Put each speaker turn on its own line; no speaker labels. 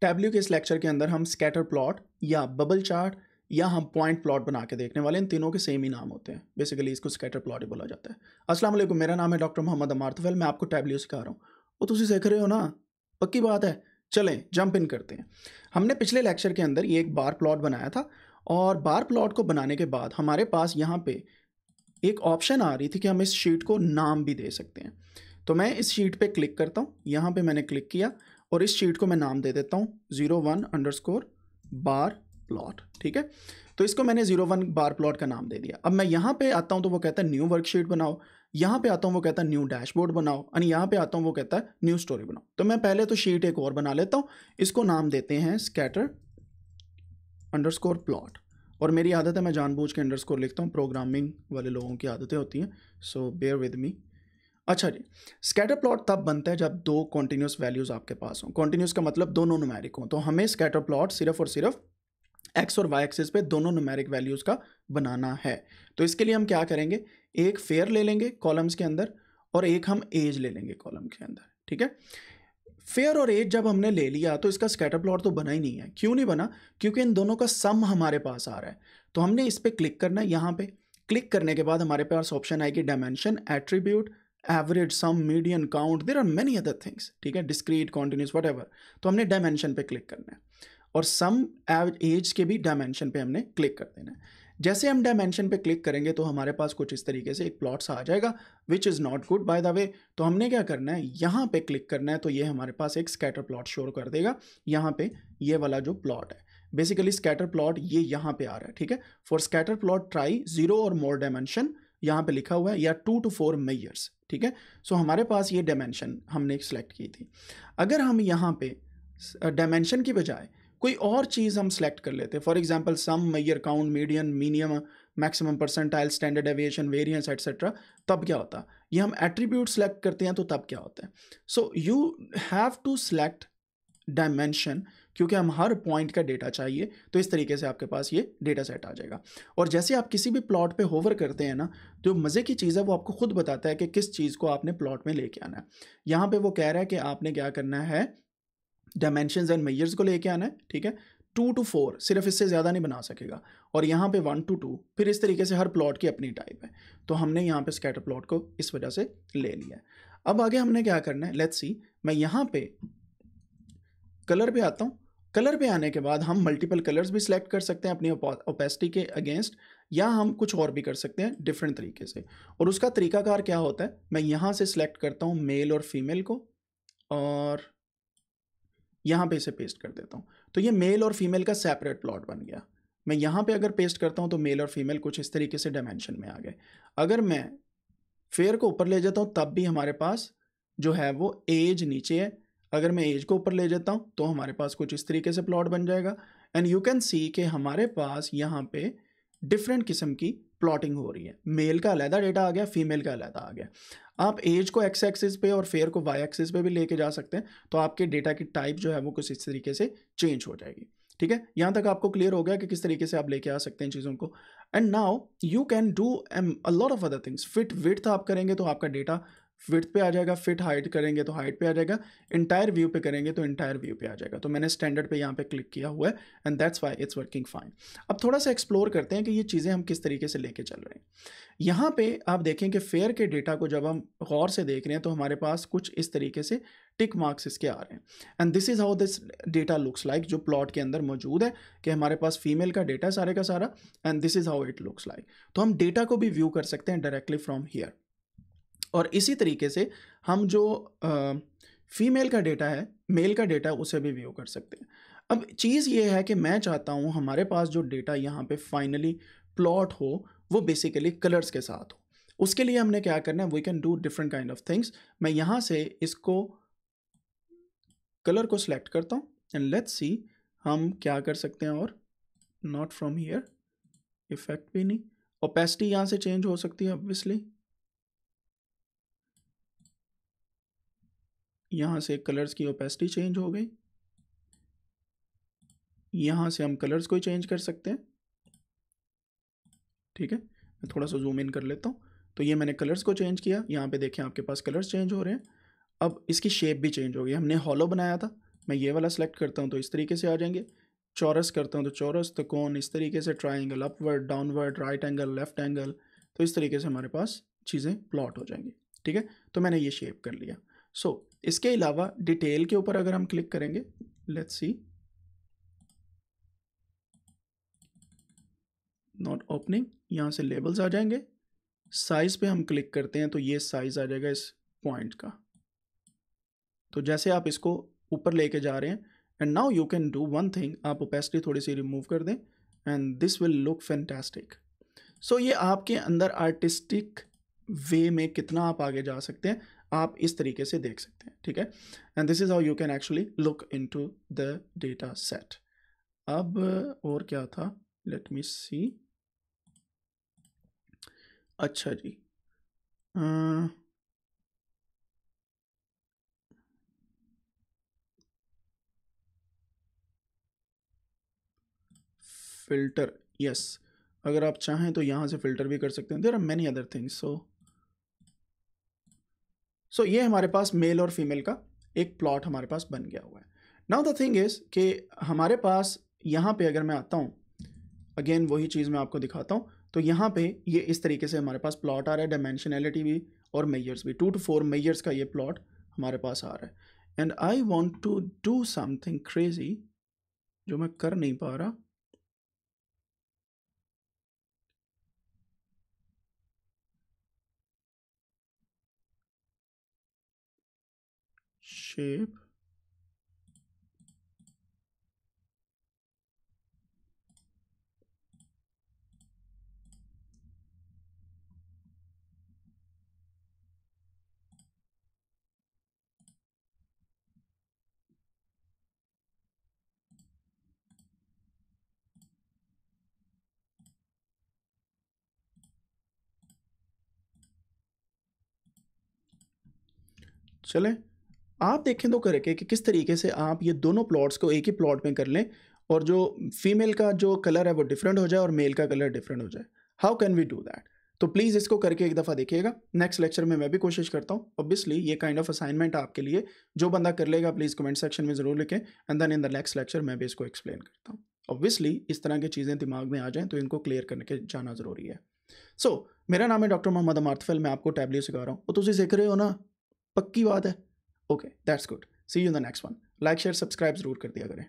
tableau के इस lecture के अंदर हम स्कैटर प्लॉट या बबल चार्ट या हम पॉइंट प्लॉट बना के देखने वाले इन तीनों के सेम ही नाम होते हैं बेसिकली इसको स्कैटर प्लॉट ही बोला जाता है असलम मेरा नाम है डॉक्टर मोहम्मद अमारतफेल मैं आपको टैबल्यू सिखा रहा हूँ वो तुम सीख रहे हो ना पक्की बात है चलें जंप इन करते हैं हमने पिछले लेक्चर के अंदर ये एक बार प्लॉट बनाया था और बार प्लॉट को बनाने के बाद हमारे पास यहाँ पर एक ऑप्शन आ रही थी कि हम इस शीट को नाम भी दे सकते हैं तो मैं इस शीट पे क्लिक करता हूँ यहाँ पे मैंने क्लिक किया और इस शीट को मैं नाम दे देता हूँ zero one underscore bar plot ठीक है तो इसको मैंने जीरो वन बार प्लॉट का नाम दे दिया अब मैं यहाँ पे आता हूँ तो वो कहता है न्यू वर्कशीट बनाओ यहाँ पे आता हूँ वो कहता है न्यू डैशबोर्ड बनाओ और यहाँ पे आता हूँ वो कहता है न्यू स्टोरी बनाओ तो मैं पहले तो शीट एक और बना लेता हूँ इसको नाम देते हैं स्कैटर स्कोर प्लॉट और मेरी आदत है मैं जानबूझ के स्कोर लिखता हूँ प्रोग्रामिंग वाले लोगों की आदतें होती हैं सो बेयर विद मी अच्छा जी स्कैटर प्लॉट तब बनता है जब दो कॉन्टीन्यूस वैल्यूज़ आपके पास हों कॉन्टीन्यूस का मतलब दोनों नुमैरिक हों तो हमें स्कैटर प्लॉट सिर्फ और सिर्फ एक्स और वाई एक्सिस पे दोनों नुमैरिक वैल्यूज़ का बनाना है तो इसके लिए हम क्या करेंगे एक फेयर ले लेंगे कॉलम्स के अंदर और एक हम एज ले लेंगे कॉलम के अंदर ठीक है फेयर और एज जब हमने ले लिया तो इसका स्कैटर प्लॉट तो बना ही नहीं है क्यों नहीं बना क्योंकि इन दोनों का सम हमारे पास आ रहा है तो हमने इस पर क्लिक करना है यहाँ पे क्लिक करने के बाद हमारे पास ऑप्शन आएगी dimension attribute average sum median count there are many other things ठीक है डिस्क्रीट कॉन्टिन्यूस वट तो हमने डायमेंशन पे क्लिक करना है और सम एज के भी डायमेंशन पे हमने क्लिक कर देना है जैसे हम डायमेंशन पे क्लिक करेंगे तो हमारे पास कुछ इस तरीके से एक प्लॉट सा आ जाएगा which is not good by the way तो हमने क्या करना है यहाँ पे क्लिक करना है तो ये हमारे पास एक स्कैटर प्लॉट शोर कर देगा यहाँ पे ये वाला जो प्लॉट है बेसिकली स्कैटर प्लॉट ये यहाँ पे आ रहा है ठीक है for scatter plot try zero और मोर डायमेंशन यहाँ पे लिखा हुआ है या टू टू फोर मेयर्स ठीक है सो so, हमारे पास ये डायमेंशन हमने सेलेक्ट की थी अगर हम यहाँ पे डायमेंशन की बजाय कोई और चीज़ हम सेलेक्ट कर लेते for example some mayor count medium minimum maximum percentile standard deviation variance etcetera तब क्या होता ये हम एट्रीब्यूट सेलेक्ट करते हैं तो तब क्या होता है so you have to select dimension क्योंकि हम हर पॉइंट का डेटा चाहिए तो इस तरीके से आपके पास ये डेटा सेट आ जाएगा और जैसे आप किसी भी प्लॉट पे होवर करते हैं ना जो मज़े की चीज़ है वो आपको खुद बताता है कि किस चीज़ को आपने प्लॉट में लेके आना है यहाँ पर वो कह रहा है कि आपने क्या करना है डायमेंशन एंड मेयर्स को लेके आना है ठीक है टू टू फोर सिर्फ इससे ज़्यादा नहीं बना सकेगा और यहाँ पे वन टू टू फिर इस तरीके से हर प्लॉट की अपनी टाइप है तो हमने यहाँ पे स्कैटर प्लॉट को इस वजह से ले लिया अब आगे हमने क्या करना है लेट्स सी मैं यहाँ पे कलर पे आता हूँ कलर पे आने के बाद हम मल्टीपल कलर्स भी सिलेक्ट कर सकते हैं अपनी ओपेसिटी के अगेंस्ट या हम कुछ और भी कर सकते हैं डिफरेंट तरीके से और उसका तरीकाकार क्या होता है मैं यहाँ से सिलेक्ट करता हूँ मेल और फीमेल को और यहाँ पे इसे पेस्ट कर देता हूँ तो ये मेल और फीमेल का सेपरेट प्लॉट बन गया मैं यहाँ पे अगर पेस्ट करता हूँ तो मेल और फीमेल कुछ इस तरीके से डायमेंशन में आ गए अगर मैं फेयर को ऊपर ले जाता हूँ तब भी हमारे पास जो है वो एज नीचे है अगर मैं एज को ऊपर ले जाता हूँ तो हमारे पास कुछ इस तरीके से प्लॉट बन जाएगा एंड यू कैन सी कि हमारे पास यहाँ पे डिफरेंट किस्म की प्लॉटिंग हो रही है मेल का अलहदा डेटा आ गया फीमेल का अलहदा आ गया आप एज को एक्स एक्सिस पे और फेयर को वाई एक्सिस पे भी लेके जा सकते हैं तो आपके डेटा की टाइप जो है वो कुछ इस तरीके से चेंज हो जाएगी ठीक है यहाँ तक आपको क्लियर हो गया कि किस तरीके से आप लेके आ सकते हैं चीज़ों को and now you can do um a of other things fit with आप करेंगे तो आपका डेटा विथ पे आ जाएगा फिट हाइट करेंगे तो हाइट पे आ जाएगा इंटायर व्यू पे करेंगे तो इंटायर व्यू पे आ जाएगा तो मैंने स्टैंडर्ड पे यहाँ पे क्लिक किया हुआ है and that's why it's working fine अब थोड़ा सा एक्सप्लोर करते हैं कि ये चीज़ें हम किस तरीके से लेके चल रहे हैं यहाँ पे आप देखें कि फेयर के डेटा को जब हम गौर से देख रहे हैं तो हमारे पास कुछ इस तरीके से टिक मार्क्स इसके आ रहे हैं and this is how this data looks like जो प्लॉट के अंदर मौजूद है कि हमारे पास फीमेल का डेटा सारे का सारा and this is how it looks like तो हम डेटा को भी व्यू कर सकते हैं डायरेक्टली फ्रॉम हीयर और इसी तरीके से हम जो फीमेल का डेटा है मेल का डेटा उसे भी व्यू कर सकते हैं अब चीज़ ये है कि मैं चाहता हूँ हमारे पास जो डेटा यहाँ पे फाइनली प्लॉट हो वो बेसिकली कलर्स के साथ हो उसके लिए हमने क्या करना है we can do different kind of things मैं यहाँ से इसको कलर को सिलेक्ट करता हूँ एंड लेट्स सी हम क्या कर सकते हैं और नॉट फ्रॉम हियर इफेक्ट भी नहीं ओपेसिटी यहाँ से चेंज हो सकती है ऑब्वियसली यहाँ से कलर्स की ओपेसिटी चेंज हो गई यहाँ से हम कलर्स को चेंज कर सकते हैं ठीक है मैं थोड़ा सा जूम इन कर लेता हूँ तो ये मैंने कलर्स को चेंज किया यहाँ पे देखें आपके पास कलर्स चेंज हो रहे हैं अब इसकी शेप भी चेंज हो गई हमने हॉलो बनाया था मैं ये वाला सेलेक्ट करता हूँ तो इस तरीके से आ जाएंगे चौरस करता हूँ तो चौरस तो कौन इस तरीके से triangle upward downward right angle left angle तो इस तरीके से हमारे पास चीज़ें प्लॉट हो जाएंगी ठीक है तो मैंने ये शेप कर लिया सो so, इसके अलावा डिटेल के ऊपर अगर हम क्लिक करेंगे लेट्स सी नॉट ओपनिंग यहाँ से लेबल्स आ जाएंगे साइज़ पे हम क्लिक करते हैं तो ये साइज़ आ जाएगा इस पॉइंट का तो जैसे आप इसको ऊपर लेके जा रहे हैं and now you can do one thing आप ओपेसिटी थोड़ी सी रिमूव कर दें and this will look fantastic so ये आपके अंदर आर्टिस्टिक वे में कितना आप आगे जा सकते हैं आप इस तरीके से देख सकते हैं ठीक है and this is how you can actually look into the data set अब और क्या था लेट मी सी अच्छा जी फिल्टर फिल्टर यस अगर आप चाहें तो यहाँ से फिल्टर भी कर सकते हैं there are many other things so so so, ये हमारे पास मेल और फीमेल का एक प्लॉट हमारे पास बन गया हुआ है नाउ द थिंग इज़ कि हमारे पास यहाँ पे अगर मैं आता हूँ अगेन वही चीज़ मैं आपको दिखाता हूँ तो यहाँ पे ये इस तरीके से हमारे पास प्लॉट आ रहा है डायमेंशनैलिटी भी और मेयर्स भी टू टू फोर मेयर्स का ये प्लॉट हमारे पास आ रहा है and I want to do something crazy जो मैं कर नहीं पा रहा shape चले आप देखें तो करके कि किस तरीके से आप ये दोनों प्लॉट्स को एक ही प्लॉट में कर लें और जो फीमेल का जो कलर है वो डिफरेंट हो जाए और मेल का कलर डिफरेंट हो जाए how can we do that तो प्लीज़ इसको करके एक दफ़ा देखिएगा नेक्स्ट लेक्चर में मैं भी कोशिश करता हूँ ऑब्वियसली ये काइंड ऑफ असाइनमेंट आपके लिए जो बंदा कर लेगा प्लीज़ कमेंट सेक्शन में ज़रूर लिखें and then in the next lecture मैं भी इसको एक्सप्लेन करता हूँ ऑब्वियसली इस तरह की चीज़ें दिमाग में आ जाएँ तो इनको क्लियर करने के जाना ज़रूरी है सो so, मेरा नाम है डॉक्टर मोहम्मद अमारतफल मैं आपको टैबलेट सिखा रहा हूँ और तुम सीख रहे हो ना पक्की बात है okay that's good see you in the next one like share subscribe जरूर कर दिया करें